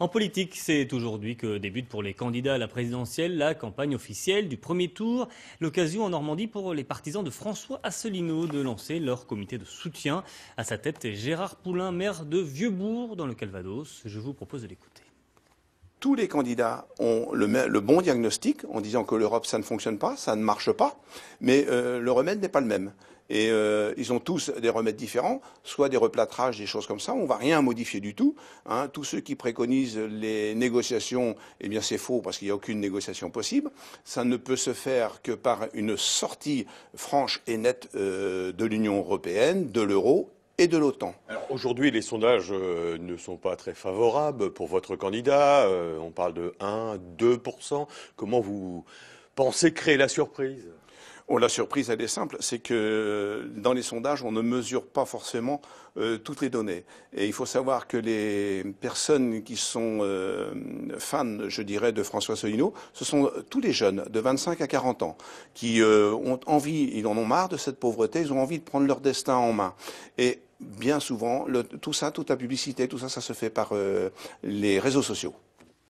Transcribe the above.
En politique, c'est aujourd'hui que débute pour les candidats à la présidentielle la campagne officielle du premier tour. L'occasion en Normandie pour les partisans de François Asselineau de lancer leur comité de soutien. À sa tête, Gérard Poulain, maire de Vieuxbourg dans le Calvados. Je vous propose de l'écouter tous les candidats ont le, bon diagnostic en disant que l'Europe, ça ne fonctionne pas, ça ne marche pas, mais euh, le remède n'est pas le même. Et euh, ils ont tous des remèdes différents, soit des replâtrages, des choses comme ça. On ne va rien modifier du tout. Hein. Tous ceux qui préconisent les négociations, eh bien c'est faux parce qu'il n'y a aucune négociation possible. Ça ne peut se faire que par une sortie franche et nette euh, de l'Union européenne, de l'euro et de l'OTAN. Aujourd'hui, les sondages euh, ne sont pas très favorables pour votre candidat. Euh, on parle de 1, 2 Comment vous pensez créer la surprise Oh, la surprise, elle est simple, c'est que euh, dans les sondages, on ne mesure pas forcément euh, toutes les données. Et il faut savoir que les personnes qui sont euh, fans, je dirais, de François Solino, ce sont tous les jeunes de 25 à 40 ans qui ont envie, ils en ont marre de cette pauvreté, ils ont envie de prendre leur destin en main. Et bien souvent, tout ça, toute la publicité, tout ça, ça se fait par les réseaux sociaux.